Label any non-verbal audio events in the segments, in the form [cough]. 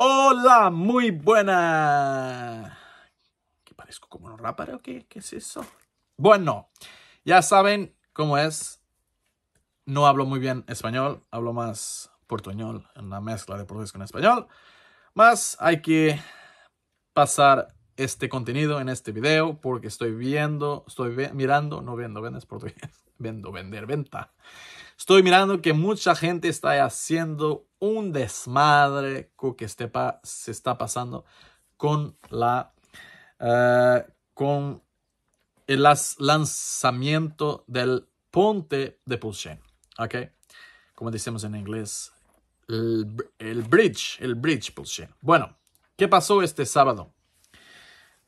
Hola, muy buena. ¿Qué parezco como un rapper qué? es eso? Bueno, ya saben cómo es. No hablo muy bien español, hablo más portuñol, la mezcla de portugués con español. Más hay que pasar este contenido en este video porque estoy viendo, estoy mirando, no viendo, vendes portugués, [laughs] vendo, vender, venta. Estoy mirando que mucha gente está haciendo un desmadre que se está pasando con la eh, con el lanzamiento del ponte de Pulsen, ¿ok? Como decimos en inglés, el, bridge, el bridge Pulsen. Bueno, ¿qué pasó este sábado?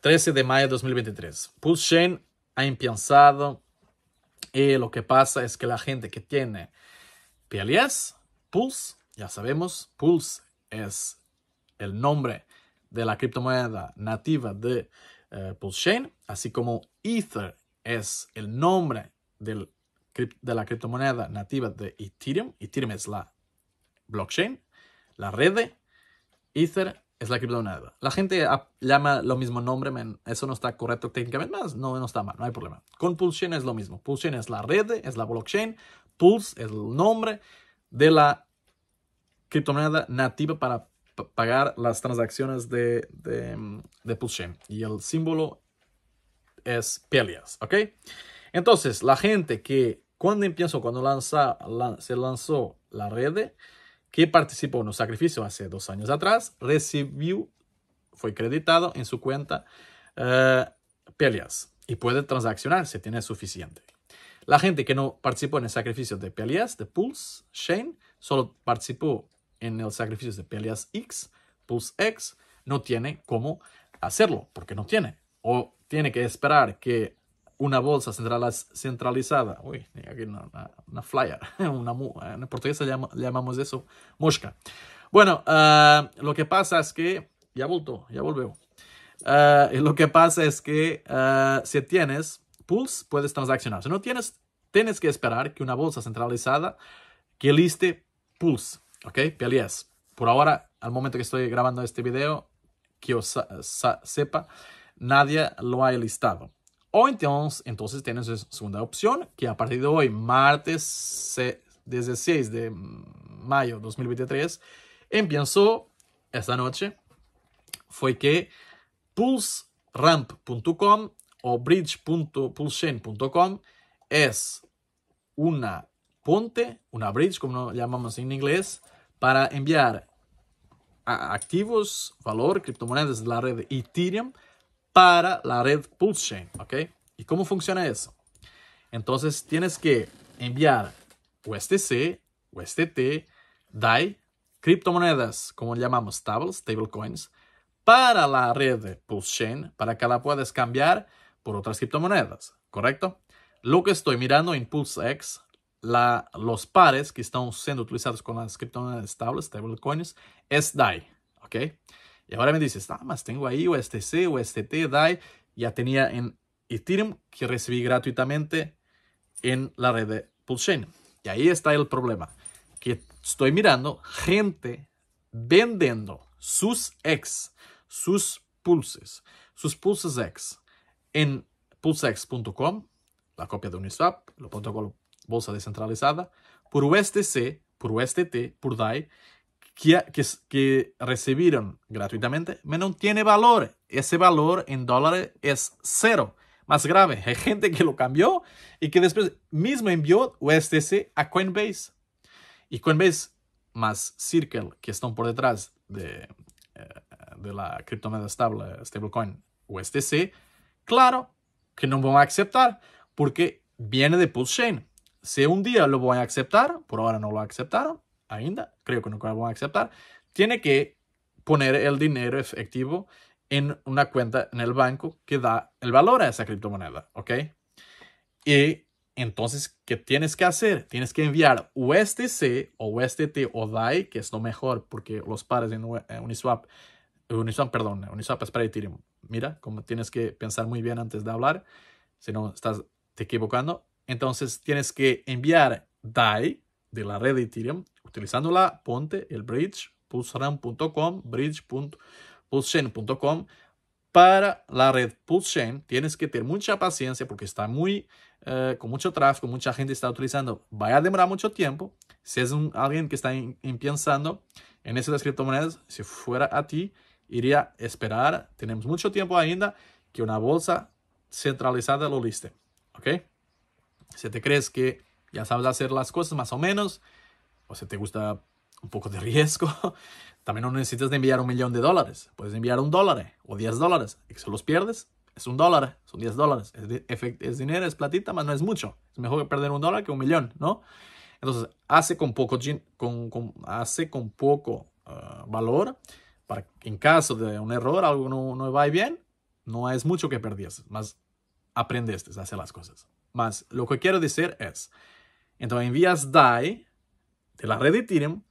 13 de mayo de 2023. PulseChain ha empezado y lo que pasa es que la gente que tiene PLS, Pulse, ya sabemos, Pulse es el nombre de la criptomoneda nativa de eh, Pulsechain, así como Ether es el nombre de la criptomoneda nativa de Ethereum. Ethereum es la blockchain, la red. Ether es la criptomoneda. La gente llama lo mismo nombre, eso no está correcto técnicamente, más no, no está mal, no hay problema. Con Pulsechain es lo mismo. Pulsechain es la red, es la blockchain. Pulse es el nombre de la criptomoneda nativa para pagar las transacciones de, de, de Y el símbolo es Pelias, ¿ok? Entonces, la gente que cuando empezó, cuando lanza, se lanzó la red, que participó en un sacrificio hace dos años atrás, recibió, fue creditado en su cuenta Peleas eh, Pelias y puede transaccionar si tiene suficiente. La gente que no participó en el sacrificio de Pelias, de Pulse, Shane, solo participó en el sacrificio de Pelias X, Pulse X, no tiene cómo hacerlo, porque no tiene. O tiene que esperar que una bolsa centralizada, uy, aquí una, una, flyer, [laughs] una, eh, en portugués llamamos eso mosca. Bueno, eh, lo que pasa es que, ya volto, ya volvió. Eh, lo que pasa es que si tienes Pulse, puedes transaccionar. Si no tienes, tienes que esperar que una bolsa centralizada que liste Pulse. ¿ok? PLS. Por ahora, al momento que estoy grabando este video, que os sepa, nadie lo ha listado. O entonces, entonces tienes segunda opción, que a partir de hoy, martes desde 6 de mayo de 2023, empezó esta noche, fue que pulseramp.com o Bridge.PulseChain.com es una ponte, una bridge, como lo llamamos en inglés, para enviar activos, valor, criptomonedas de la red Ethereum para la red Pulse Chain, ¿ok? ¿Y cómo funciona eso? Entonces tienes que enviar USDC, USDT, DAI, criptomonedas, como llamamos table coins, para la red Pulse Chain para que la puedas cambiar por otras criptomonedas, ¿correcto? Lo que estoy mirando en Pulse la, los pares que están siendo utilizados con las criptomonedas table coins, es DAI, ¿ok? Y ahora me dices, nada más tengo ahí USTC, USDT, DAI. Ya tenía en Ethereum que recibí gratuitamente en la red de Pulsechain. Y ahí está el problema. Que estoy mirando gente vendiendo sus ex, sus pulses, sus pulses ex en pulsex.com, la copia de Uniswap, el protocolo bolsa descentralizada, por USTC, por USTT, por DAI que, recibieron gratuitamente no tiene valor. Ese valor en dólares es cero. Más grave, hay gente que lo cambió y que después mismo envió USDC a Coinbase. Y Coinbase más Circle, que están por detrás de, eh, de la criptomoneda estable, stablecoin USDC, claro que no van a aceptar porque viene de Pulse Chain. Si un día lo van a aceptar, por ahora no lo aceptaron, ainda, creo que nunca lo van a aceptar, tiene que poner el dinero efectivo en una cuenta en el banco que da el valor a esa criptomoneda, ¿ok? Y entonces, ¿qué tienes que hacer? Tienes que enviar USDC o USDT o DAI, que es lo mejor porque los pares en Uniswap, Uniswap, perdón, Uniswap es para Ethereum. Mira, como tienes que pensar muy bien antes de hablar, si no estás te equivocando. Entonces, tienes que enviar DAI de la red de Ethereum utilizando la ponte, el bridge, bridge. bridge.pulsechain.com. Para la red Pulsechain tienes que tener mucha paciencia porque está muy, eh, con mucho tráfico, mucha gente está utilizando. Vaya a demorar mucho tiempo. Si es un, alguien que está empezando en esas criptomonedas, si fuera a ti, iría a esperar. Tenemos mucho tiempo ainda que una bolsa centralizada lo liste. ¿Ok? Si te crees que ya sabes hacer las cosas más o menos, o si te gusta un poco de riesgo, [laughs] también no necesitas de enviar un millón de dólares. Puedes enviar un dólar o 10 dólares. Y si los pierdes, es un dólar, son 10 dólares. Es, es, dinero, es platita, más no es mucho. Es mejor perder un dólar que un millón, ¿no? Entonces, hace con poco, con, hace con poco ah, valor para que en caso de un error, algo no, no va bien, no es mucho que perdieses, más aprendiste a hacer las cosas. Más lo que quiero decir es, entonces envías DAI de la red de Ethereum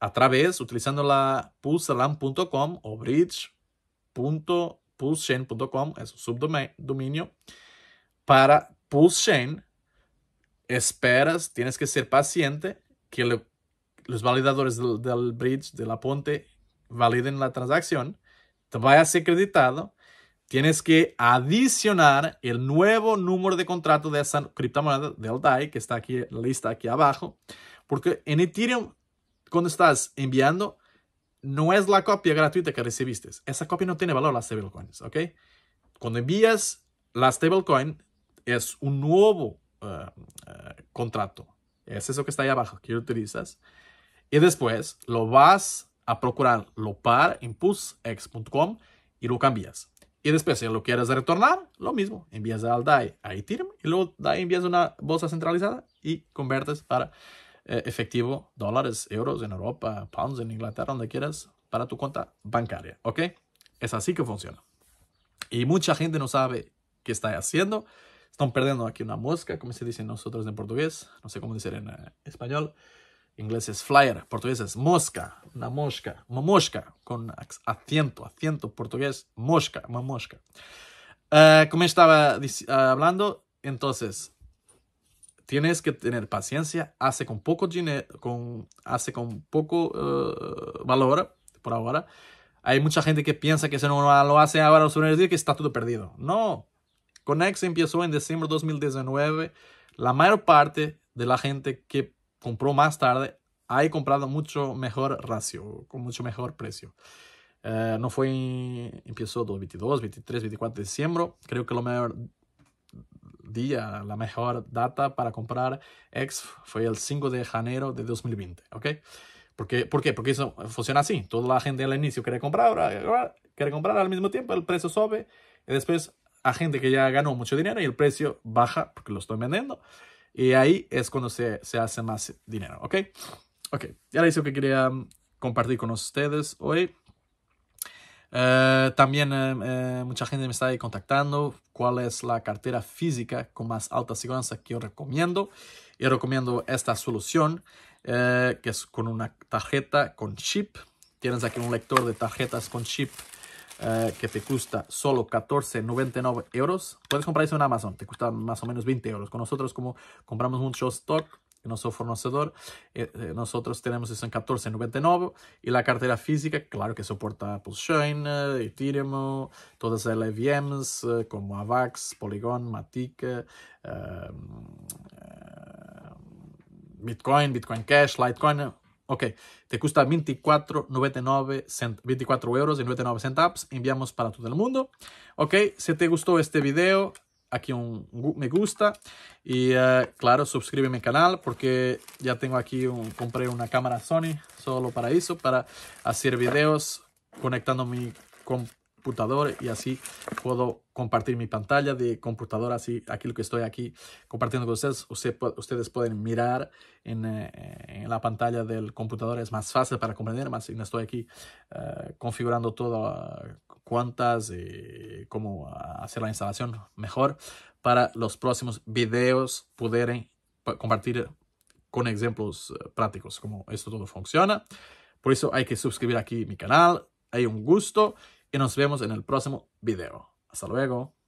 a través, utilizando la pulsalam.com o bridge.pulsechain.com, es un subdominio, para Pulsechain. Esperas, tienes que ser paciente que los validadores del, bridge, de la ponte, validen la transacción. Te vayas a ser acreditado tienes que adicionar el nuevo número de contrato de esa criptomoneda del DAI que está aquí la lista aquí abajo, porque en Ethereum cuando estás enviando no es la copia gratuita que recibiste, esa copia no tiene valor las stablecoins, ¿ok? Cuando envías la stablecoin es un nuevo eh, eh, contrato, es eso que está ahí abajo que utilizas y después lo vas a procurar lo par PulseX.com y lo cambias. Y después, si lo quieres retornar, lo mismo, envías al DAI a Ethereum y luego DAI envías una bolsa centralizada y convertes para eh, efectivo, dólares, euros en Europa, pounds en Inglaterra, donde quieras, para tu cuenta bancaria, ¿ok? Es así que funciona. Y mucha gente no sabe qué está haciendo. Están perdiendo aquí una mosca, como se dice nosotros en portugués, no sé cómo decir en eh, español inglés es flyer, portugués es mosca, una mosca, una mosca, con acento, acento portugués, mosca, una mosca. Eh, como estaba eh, hablando, entonces, tienes que tener paciencia, hace con poco dinero, con, hace con poco eh, valor por ahora. Hay mucha gente que piensa que si no lo hace ahora los primeros días que está todo perdido. No, Conex empezó en diciembre de 2019. La mayor parte de la gente que compró más tarde, ha comprado mucho mejor ratio, con mucho mejor precio. Eh, no fue, empezó 22, 23, 24 de diciembre. Creo que lo mejor día, la mejor data para comprar X fue el 5 de enero de 2020, ¿ok? Porque, ¿Por qué? Porque eso funciona así. Toda la gente al inicio quiere comprar, ahora quiere comprar al mismo tiempo, el precio sube y después a gente que ya ganó mucho dinero y el precio baja porque lo estoy vendiendo. Y ahí es cuando se, hace más dinero, ¿ok? Ok, es lo que quería mm, compartir con ustedes hoy. Eh, también em, eh, mucha gente me está contactando cuál es la cartera física con más alta seguridad que yo recomiendo. Yo recomiendo esta solución eh, que es con una tarjeta con chip. Tienes aquí un lector de tarjetas con chip eh, que te cuesta solo 14.99 euros. Puedes comprar eso en Amazon, te cuesta más o menos 20 euros. Con nosotros, como compramos mucho stock, no soy fornecedor, eh, eh, nosotros tenemos eso en 14.99 y la cartera física, claro que soporta Pulsechain, Ethereum, todas las LVMs como AVAX, Polygon, Matic, Bitcoin, Bitcoin Cash, Litecoin, Ok, te cuesta 24, 99 24 euros y 99 centavos. Enviamos para todo el mundo. Ok, si te gustó este video, aquí un me gusta. Y eh, claro, suscríbete al canal porque ya tengo aquí, un, compré una cámara Sony solo para eso, para hacer videos conectando mi computadora computador y así puedo compartir mi pantalla de computadora. Así, aquí lo que estoy aquí compartiendo con ustedes, ustedes pueden mirar eh, en, la pantalla del computador. Es más fácil para comprender, más no estoy aquí eh, configurando todo, ah, cuántas y eh, cómo hacer la instalación mejor para los próximos videos poder compartir con ejemplos prácticos como esto todo funciona. Por eso hay que suscribir aquí mi canal. Hay un gusto y nos vemos en el próximo video. Hasta luego.